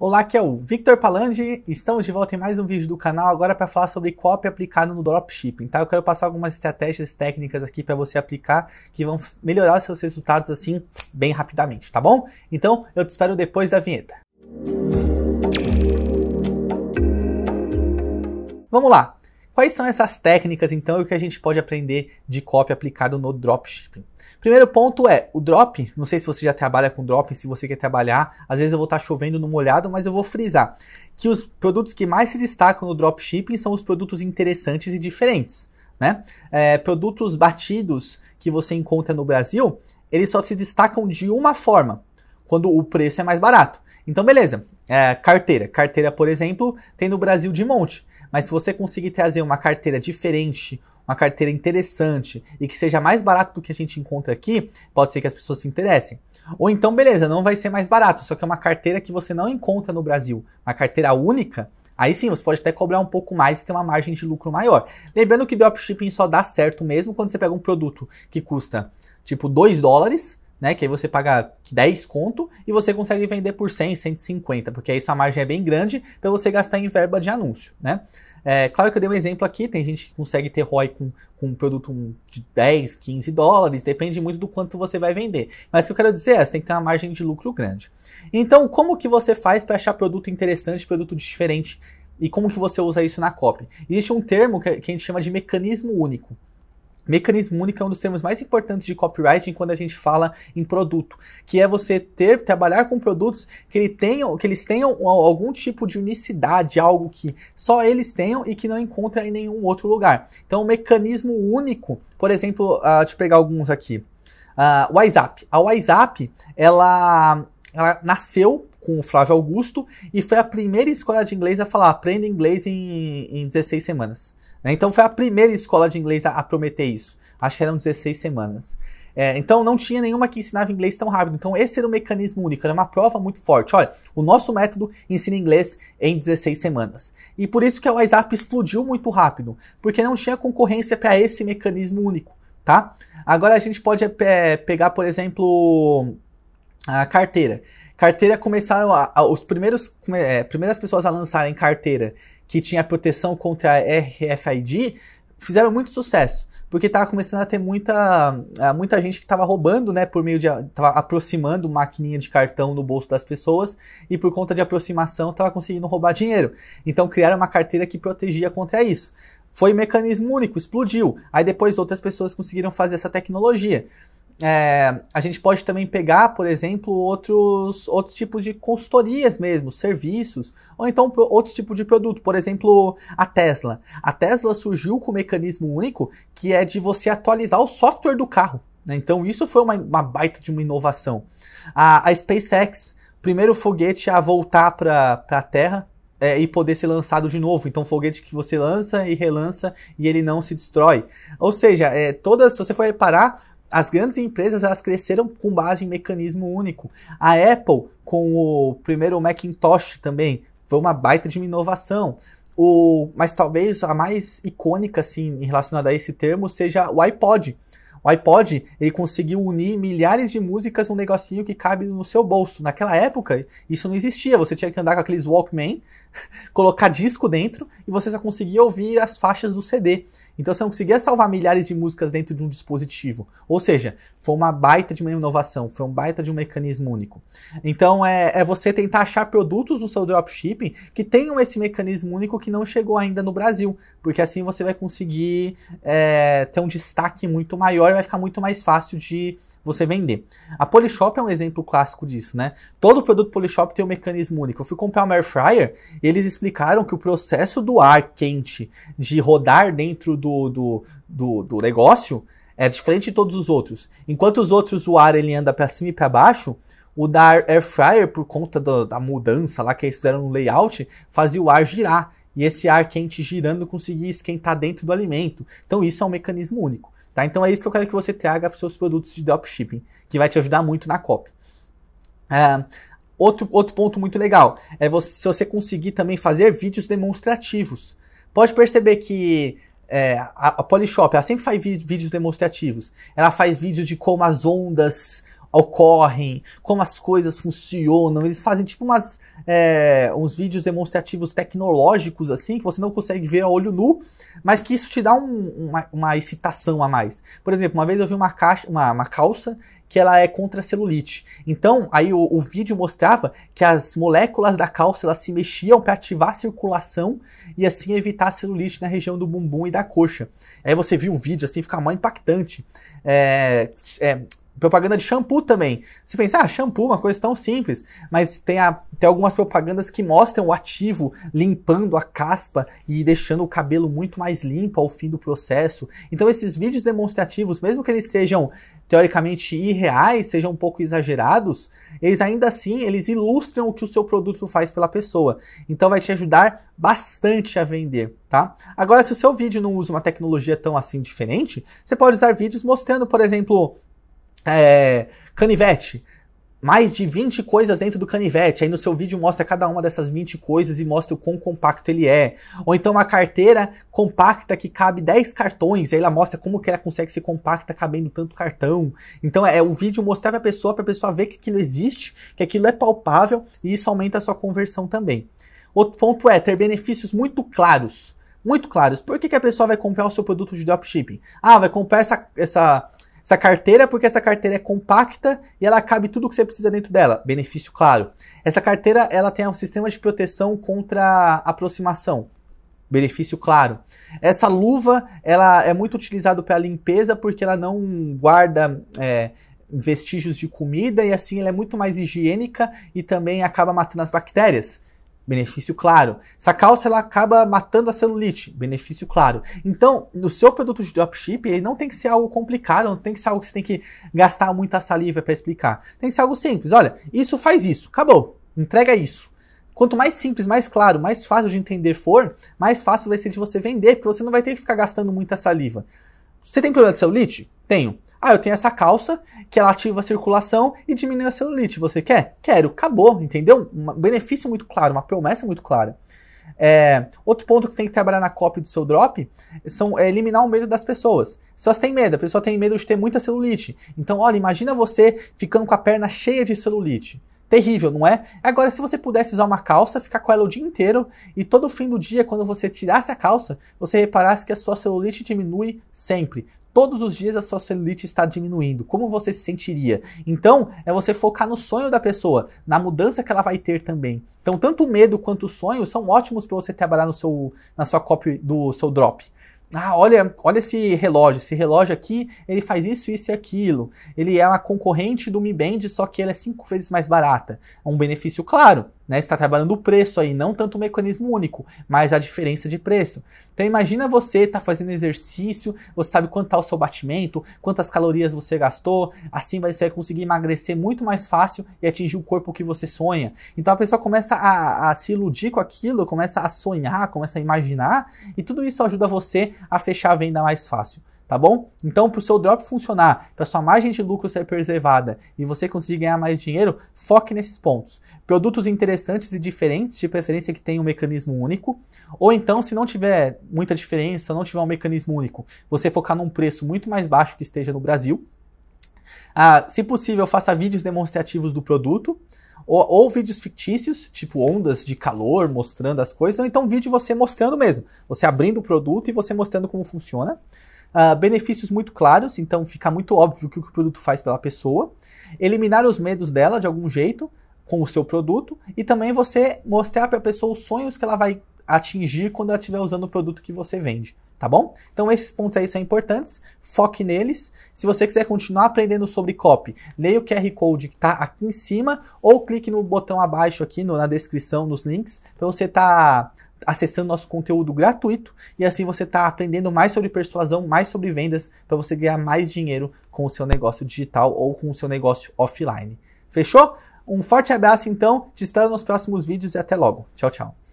Olá, aqui é o Victor Palandi. Estamos de volta em mais um vídeo do canal agora para falar sobre copy aplicado no dropshipping, tá? Eu quero passar algumas estratégias técnicas aqui para você aplicar que vão melhorar os seus resultados assim bem rapidamente, tá bom? Então, eu te espero depois da vinheta. Vamos lá. Quais são essas técnicas, então, e o que a gente pode aprender de copy aplicado no dropshipping? Primeiro ponto é o drop. Não sei se você já trabalha com drop, se você quer trabalhar, às vezes eu vou estar tá chovendo no molhado, mas eu vou frisar que os produtos que mais se destacam no dropshipping são os produtos interessantes e diferentes, né? É, produtos batidos que você encontra no Brasil, eles só se destacam de uma forma, quando o preço é mais barato. Então, beleza. É, carteira. Carteira, por exemplo, tem no Brasil de monte. Mas se você conseguir trazer uma carteira diferente, uma carteira interessante e que seja mais barato do que a gente encontra aqui, pode ser que as pessoas se interessem. Ou então, beleza, não vai ser mais barato, só que é uma carteira que você não encontra no Brasil, uma carteira única. Aí sim, você pode até cobrar um pouco mais e ter uma margem de lucro maior. Lembrando que dropshipping só dá certo mesmo quando você pega um produto que custa tipo 2 dólares né? Que aí você paga 10 conto e você consegue vender por 100, 150, porque aí sua margem é bem grande para você gastar em verba de anúncio, né? É, claro que eu dei um exemplo aqui, tem gente que consegue ter ROI com, com um produto de 10, 15 dólares, depende muito do quanto você vai vender. Mas o que eu quero dizer é, você tem que ter uma margem de lucro grande. Então, como que você faz para achar produto interessante, produto diferente? E como que você usa isso na copy? Existe um termo que a gente chama de mecanismo único. Mecanismo único é um dos termos mais importantes de copywriting quando a gente fala em produto, que é você ter trabalhar com produtos que, ele tenham, que eles tenham algum tipo de unicidade, algo que só eles tenham e que não encontra em nenhum outro lugar. Então, o mecanismo único, por exemplo, uh, deixa eu pegar alguns aqui. Uh, WhatsApp. A WhatsApp, ela, ela nasceu com o Flávio Augusto e foi a primeira escola de inglês a falar aprenda inglês em, em 16 semanas. Né? Então foi a primeira escola de inglês a, a prometer isso. Acho que eram 16 semanas. É, então não tinha nenhuma que ensinava inglês tão rápido. Então esse era um mecanismo único, era uma prova muito forte. Olha, o nosso método ensina inglês em 16 semanas. E por isso que o WhatsApp explodiu muito rápido, porque não tinha concorrência para esse mecanismo único, tá? Agora a gente pode é, pegar, por exemplo, a carteira. Carteira começaram a, a os primeiros é, primeiras pessoas a lançarem carteira que tinha proteção contra RFID, fizeram muito sucesso porque estava começando a ter muita, muita gente que estava roubando, né, por meio de tava aproximando maquininha de cartão no bolso das pessoas e por conta de aproximação estava conseguindo roubar dinheiro. Então criaram uma carteira que protegia contra isso. Foi um mecanismo único, explodiu. Aí depois outras pessoas conseguiram fazer essa tecnologia. É, a gente pode também pegar, por exemplo, outros, outros tipos de consultorias mesmo, serviços, ou então outros tipos de produto, por exemplo, a Tesla. A Tesla surgiu com um mecanismo único que é de você atualizar o software do carro. Né? Então, isso foi uma, uma, baita de uma inovação. A, a SpaceX, primeiro foguete a voltar para a Terra, é, e poder ser lançado de novo. Então, foguete que você lança e relança e ele não se destrói. Ou seja, é, todas, se você for reparar, as grandes empresas elas cresceram com base em mecanismo único. A Apple, com o primeiro Macintosh também, foi uma baita de uma inovação. O, mas talvez a mais icônica, assim, relacionada a esse termo, seja o iPod. O iPod, ele conseguiu unir milhares de músicas num negocinho que cabe no seu bolso. Naquela época, isso não existia. Você tinha que andar com aqueles Walkman, colocar disco dentro e você só conseguia ouvir as faixas do CD. Então você não conseguia salvar milhares de músicas dentro de um dispositivo. Ou seja, foi uma baita de uma inovação, foi um baita de um mecanismo único. Então é, é você tentar achar produtos no seu dropshipping que tenham esse mecanismo único que não chegou ainda no Brasil, porque assim você vai conseguir é, ter um destaque muito maior e vai ficar muito mais fácil de você vender. A Polishop é um exemplo clássico disso, né? Todo produto Polishop tem um mecanismo único. Eu fui comprar uma air fryer e eles explicaram que o processo do ar quente de rodar dentro do, do, do, do negócio é diferente de todos os outros. Enquanto os outros o ar ele anda para cima e para baixo, o da air fryer por conta da mudança lá que eles fizeram no layout fazia o ar girar e esse ar quente girando conseguir esquentar dentro do alimento. Então isso é um mecanismo único. Tá? Então é isso que eu quero que você traga para os seus produtos de dropshipping, que vai te ajudar muito na cop. Uh, outro, outro ponto muito legal é você, se você conseguir também fazer vídeos demonstrativos. Pode perceber que é, a, a Polishop, ela sempre faz vídeos demonstrativos. Ela faz vídeos de como as ondas ocorrem, como as coisas funcionam. Eles fazem tipo umas, é, uns vídeos demonstrativos tecnológicos assim, que você não consegue ver a olho nu, mas que isso te dá um, uma, uma, excitação a mais. Por exemplo, uma vez eu vi uma, caixa, uma, uma calça que ela é contra celulite. Então, aí o, o, vídeo mostrava que as moléculas da calça elas se mexiam para ativar a circulação e assim evitar a celulite na região do bumbum e da coxa. Aí você viu o vídeo assim, fica mais impactante. É, é, propaganda de shampoo também. Você pensa, ah, shampoo, uma coisa tão simples, mas tem, a, tem algumas propagandas que mostram o ativo limpando a caspa e deixando o cabelo muito mais limpo ao fim do processo. Então esses vídeos demonstrativos, mesmo que eles sejam teoricamente irreais, sejam um pouco exagerados, eles ainda assim, eles ilustram o que o seu produto faz pela pessoa. Então vai te ajudar bastante a vender, tá? Agora, se o seu vídeo não usa uma tecnologia tão assim diferente, você pode usar vídeos mostrando, por exemplo, é, canivete. Mais de 20 coisas dentro do canivete. Aí no seu vídeo mostra cada uma dessas 20 coisas e mostra o quão compacto ele é. Ou então uma carteira compacta que cabe 10 cartões. Aí ela mostra como que ela consegue ser compacta cabendo tanto cartão. Então é o vídeo mostrar a pessoa, para a pessoa ver que aquilo existe, que aquilo é palpável e isso aumenta a sua conversão também. Outro ponto é ter benefícios muito claros. Muito claros. Por que, que a pessoa vai comprar o seu produto de dropshipping? Ah, vai comprar essa, essa essa carteira porque essa carteira é compacta e ela cabe tudo o que você precisa dentro dela. Benefício claro. Essa carteira ela tem um sistema de proteção contra aproximação. Benefício claro. Essa luva ela é muito utilizada para limpeza porque ela não guarda é, vestígios de comida e assim ela é muito mais higiênica e também acaba matando as bactérias benefício claro. Essa calça ela acaba matando a celulite, benefício claro. Então, no seu produto de dropship, ele não tem que ser algo complicado, não tem que ser algo que você tem que gastar muita saliva para explicar. Tem que ser algo simples. Olha, isso faz isso, acabou. Entrega isso. Quanto mais simples, mais claro, mais fácil de entender for, mais fácil vai ser de você vender, porque você não vai ter que ficar gastando muita saliva. Você tem problema de celulite? Tenho. Ah, eu tenho essa calça que ela ativa a circulação e diminui a celulite. Você quer? Quero. Acabou, entendeu? Um benefício muito claro, uma promessa muito clara. É, outro ponto que você tem que trabalhar na cópia do seu drop são, é eliminar o medo das pessoas. Só tem medo, a pessoa tem medo de ter muita celulite. Então, olha, imagina você ficando com a perna cheia de celulite. Terrível, não é? Agora, se você pudesse usar uma calça, ficar com ela o dia inteiro e todo fim do dia, quando você tirasse a calça, você reparasse que a sua celulite diminui sempre todos os dias a sua celulite está diminuindo. Como você se sentiria? Então, é você focar no sonho da pessoa, na mudança que ela vai ter também. Então, tanto o medo quanto o sonho são ótimos para você trabalhar no seu, na sua copy do seu drop. Ah, olha, olha esse relógio. Esse relógio aqui, ele faz isso, isso e aquilo. Ele é uma concorrente do Mi Band, só que ele é cinco vezes mais barata. É um benefício claro. Né? está trabalhando o preço aí, não tanto o mecanismo único, mas a diferença de preço. Então imagina você está fazendo exercício, você sabe quanto está o seu batimento, quantas calorias você gastou, assim você vai conseguir emagrecer muito mais fácil e atingir o corpo que você sonha. Então a pessoa começa a, a se iludir com aquilo, começa a sonhar, começa a imaginar, e tudo isso ajuda você a fechar a venda mais fácil tá bom? Então, para o seu drop funcionar, para sua margem de lucro ser preservada e você conseguir ganhar mais dinheiro, foque nesses pontos. Produtos interessantes e diferentes, de preferência que tenham um mecanismo único, ou então, se não tiver muita diferença, não tiver um mecanismo único, você focar num preço muito mais baixo que esteja no Brasil. Ah, se possível, faça vídeos demonstrativos do produto. Ou, ou, vídeos fictícios, tipo ondas de calor mostrando as coisas, ou então vídeo você mostrando mesmo, você abrindo o produto e você mostrando como funciona. Uh, benefícios muito claros, então fica muito óbvio o que o produto faz pela pessoa. Eliminar os medos dela de algum jeito com o seu produto e também você mostrar para a pessoa os sonhos que ela vai atingir quando ela estiver usando o produto que você vende, tá bom? Então esses pontos aí são importantes, foque neles. Se você quiser continuar aprendendo sobre copy, leia o QR Code que está aqui em cima ou clique no botão abaixo aqui no, na descrição, nos links, para você estar... Tá acessando nosso conteúdo gratuito e assim você está aprendendo mais sobre persuasão, mais sobre vendas para você ganhar mais dinheiro com o seu negócio digital ou com o seu negócio offline. Fechou? Um forte abraço então, te espero nos próximos vídeos e até logo. Tchau, tchau.